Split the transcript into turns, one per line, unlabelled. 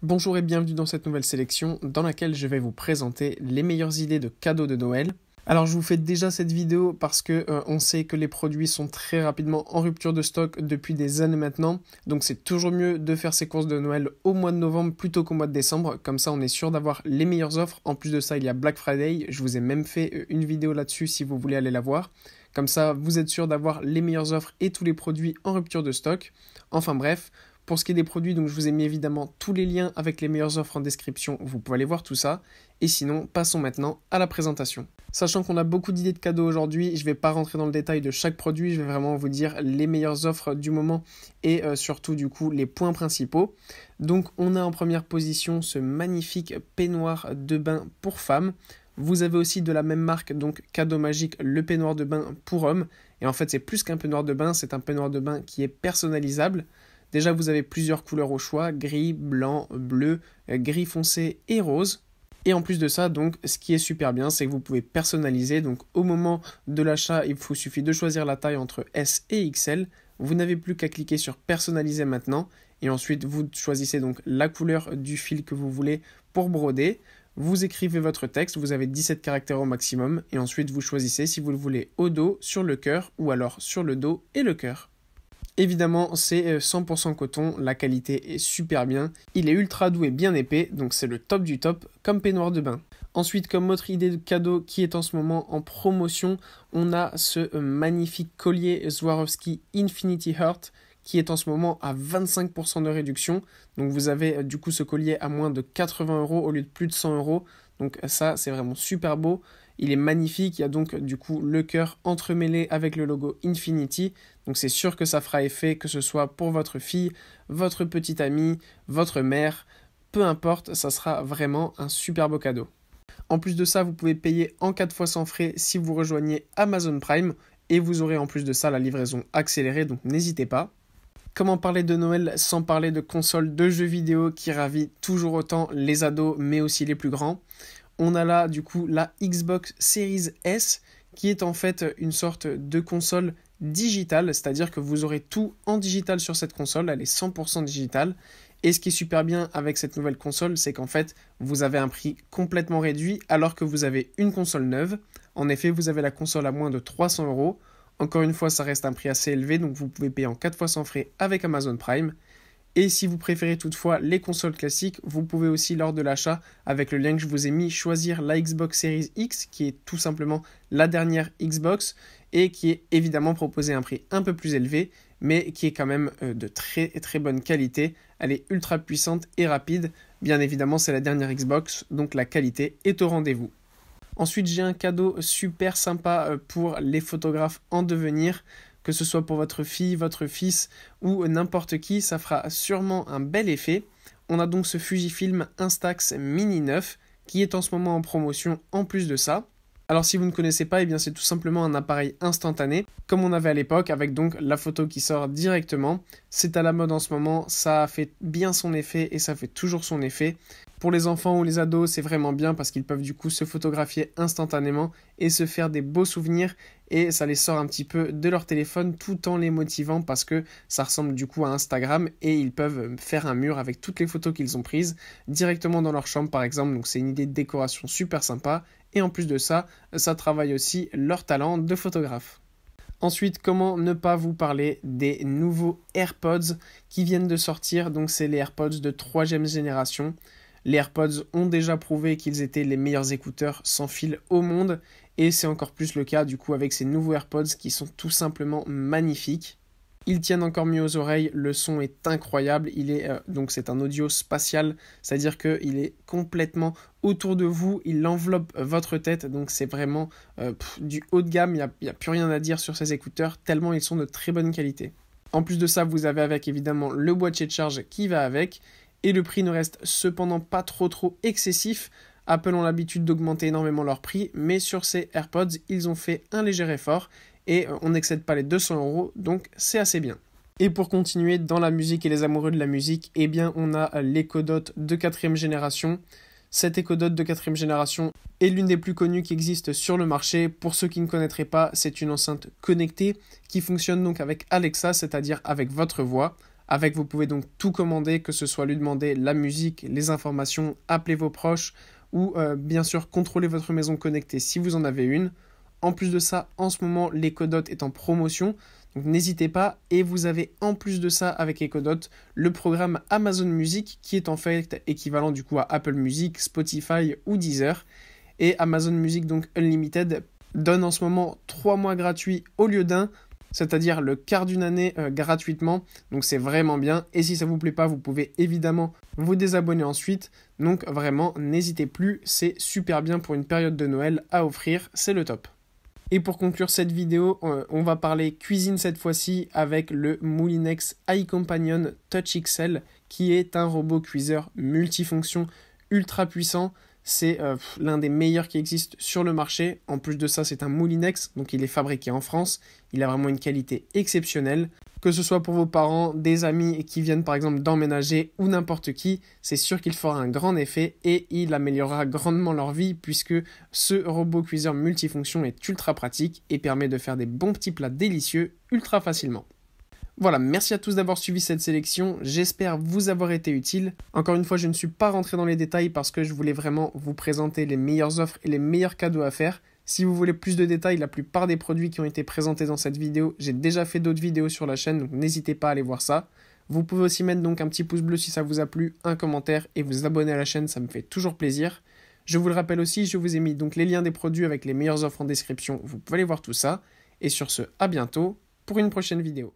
Bonjour et bienvenue dans cette nouvelle sélection dans laquelle je vais vous présenter les meilleures idées de cadeaux de Noël. Alors je vous fais déjà cette vidéo parce que euh, on sait que les produits sont très rapidement en rupture de stock depuis des années maintenant, donc c'est toujours mieux de faire ses courses de Noël au mois de novembre plutôt qu'au mois de décembre, comme ça on est sûr d'avoir les meilleures offres. En plus de ça, il y a Black Friday, je vous ai même fait euh, une vidéo là-dessus si vous voulez aller la voir. Comme ça, vous êtes sûr d'avoir les meilleures offres et tous les produits en rupture de stock. Enfin bref, pour ce qui est des produits, donc je vous ai mis évidemment tous les liens avec les meilleures offres en description, vous pouvez aller voir tout ça. Et sinon, passons maintenant à la présentation. Sachant qu'on a beaucoup d'idées de cadeaux aujourd'hui, je ne vais pas rentrer dans le détail de chaque produit, je vais vraiment vous dire les meilleures offres du moment et euh, surtout du coup les points principaux. Donc on a en première position ce magnifique peignoir de bain pour femmes. Vous avez aussi de la même marque, donc cadeau magique, le peignoir de bain pour hommes. Et en fait, c'est plus qu'un peignoir de bain, c'est un peignoir de bain qui est personnalisable. Déjà, vous avez plusieurs couleurs au choix, gris, blanc, bleu, euh, gris foncé et rose. Et en plus de ça, donc, ce qui est super bien, c'est que vous pouvez personnaliser. Donc, au moment de l'achat, il vous suffit de choisir la taille entre S et XL. Vous n'avez plus qu'à cliquer sur personnaliser maintenant. Et ensuite, vous choisissez donc la couleur du fil que vous voulez pour broder. Vous écrivez votre texte, vous avez 17 caractères au maximum, et ensuite vous choisissez si vous le voulez au dos, sur le cœur, ou alors sur le dos et le cœur. Évidemment, c'est 100% euh, coton, la qualité est super bien. Il est ultra doux et bien épais, donc c'est le top du top comme peignoir de bain. Ensuite, comme autre idée de cadeau qui est en ce moment en promotion, on a ce euh, magnifique collier Swarovski Infinity Heart qui est en ce moment à 25% de réduction. Donc vous avez euh, du coup ce collier à moins de 80 euros au lieu de plus de 100 euros. Donc ça, c'est vraiment super beau. Il est magnifique, il y a donc du coup le cœur entremêlé avec le logo Infinity, donc c'est sûr que ça fera effet que ce soit pour votre fille, votre petite amie, votre mère, peu importe, ça sera vraiment un super beau cadeau. En plus de ça, vous pouvez payer en 4 fois sans frais si vous rejoignez Amazon Prime et vous aurez en plus de ça la livraison accélérée, donc n'hésitez pas. Comment parler de Noël sans parler de consoles de jeux vidéo qui ravit toujours autant les ados mais aussi les plus grands On a là du coup la Xbox Series S qui est en fait une sorte de console digitale, c'est-à-dire que vous aurez tout en digital sur cette console, elle est 100% digitale. Et ce qui est super bien avec cette nouvelle console, c'est qu'en fait, vous avez un prix complètement réduit alors que vous avez une console neuve. En effet, vous avez la console à moins de 300 euros encore une fois, ça reste un prix assez élevé, donc vous pouvez payer en 4 fois sans frais avec Amazon Prime. Et si vous préférez toutefois les consoles classiques, vous pouvez aussi lors de l'achat, avec le lien que je vous ai mis, choisir la Xbox Series X, qui est tout simplement la dernière Xbox, et qui est évidemment proposée à un prix un peu plus élevé, mais qui est quand même euh, de très très bonne qualité. Elle est ultra puissante et rapide. Bien évidemment, c'est la dernière Xbox, donc la qualité est au rendez-vous. Ensuite, j'ai un cadeau super sympa euh, pour les photographes en devenir que ce soit pour votre fille, votre fils ou n'importe qui, ça fera sûrement un bel effet. On a donc ce Fujifilm Instax Mini 9 qui est en ce moment en promotion en plus de ça. Alors si vous ne connaissez pas, eh bien c'est tout simplement un appareil instantané, comme on avait à l'époque, avec donc la photo qui sort directement. C'est à la mode en ce moment, ça fait bien son effet et ça fait toujours son effet. Pour les enfants ou les ados, c'est vraiment bien parce qu'ils peuvent du coup se photographier instantanément et se faire des beaux souvenirs et ça les sort un petit peu de leur téléphone tout en les motivant parce que ça ressemble du coup à Instagram et ils peuvent faire un mur avec toutes les photos qu'ils ont prises directement dans leur chambre par exemple. Donc c'est une idée de décoration super sympa et en plus de ça, ça travaille aussi leur talent de photographe. Ensuite, comment ne pas vous parler des nouveaux AirPods qui viennent de sortir. Donc c'est les AirPods de troisième génération. Les AirPods ont déjà prouvé qu'ils étaient les meilleurs écouteurs sans fil au monde et c'est encore plus le cas du coup avec ces nouveaux AirPods qui sont tout simplement magnifiques. Ils tiennent encore mieux aux oreilles, le son est incroyable, il est euh, donc c'est un audio spatial, c'est-à-dire qu'il est complètement autour de vous, il enveloppe votre tête, donc c'est vraiment euh, du haut de gamme, il n'y a, a plus rien à dire sur ces écouteurs, tellement ils sont de très bonne qualité. En plus de ça, vous avez avec évidemment le boîtier de charge qui va avec, et le prix ne reste cependant pas trop trop excessif Apple ont l'habitude d'augmenter énormément leur prix, mais sur ces AirPods, ils ont fait un léger effort et euh, on n'excède pas les 200 euros, donc c'est assez bien. Et pour continuer dans la musique et les amoureux de la musique, eh bien on a euh, l'Ecodot de quatrième génération. Cette Ecodot de quatrième génération est l'une des plus connues qui existe sur le marché. Pour ceux qui ne connaîtraient pas, c'est une enceinte connectée qui fonctionne donc avec Alexa, c'est-à-dire avec votre voix. Avec vous pouvez donc tout commander, que ce soit lui demander la musique, les informations, appeler vos proches, ou euh, bien sûr contrôler votre maison connectée si vous en avez une. En plus de ça, en ce moment, l'EcoDot est en promotion, donc n'hésitez pas. Et vous avez en plus de ça avec EcoDot le programme Amazon Music qui est en fait équivalent du coup à Apple Music, Spotify ou Deezer. Et Amazon Music donc Unlimited donne en ce moment 3 mois gratuits au lieu d'un c'est-à-dire le quart d'une année euh, gratuitement. Donc c'est vraiment bien. Et si ça vous plaît pas, vous pouvez évidemment vous désabonner ensuite. Donc vraiment, n'hésitez plus, c'est super bien pour une période de Noël à offrir, c'est le top. Et pour conclure cette vidéo, euh, on va parler cuisine cette fois-ci avec le Moulinex iCompanion Touch XL qui est un robot cuiseur multifonction ultra puissant c'est euh, l'un des meilleurs qui existe sur le marché. En plus de ça, c'est un Moulinex, donc il est fabriqué en France. Il a vraiment une qualité exceptionnelle. Que ce soit pour vos parents, des amis qui viennent par exemple d'emménager ou n'importe qui, c'est sûr qu'il fera un grand effet et il améliorera grandement leur vie puisque ce robot cuiseur multifonction est ultra pratique et permet de faire des bons petits plats délicieux ultra facilement. Voilà, merci à tous d'avoir suivi cette sélection, j'espère vous avoir été utile. Encore une fois, je ne suis pas rentré dans les détails parce que je voulais vraiment vous présenter les meilleures offres et les meilleurs cadeaux à faire. Si vous voulez plus de détails, la plupart des produits qui ont été présentés dans cette vidéo, j'ai déjà fait d'autres vidéos sur la chaîne, donc n'hésitez pas à aller voir ça. Vous pouvez aussi mettre donc un petit pouce bleu si ça vous a plu, un commentaire et vous abonner à la chaîne, ça me fait toujours plaisir. Je vous le rappelle aussi, je vous ai mis donc les liens des produits avec les meilleures offres en description, vous pouvez aller voir tout ça. Et sur ce, à bientôt pour une prochaine vidéo.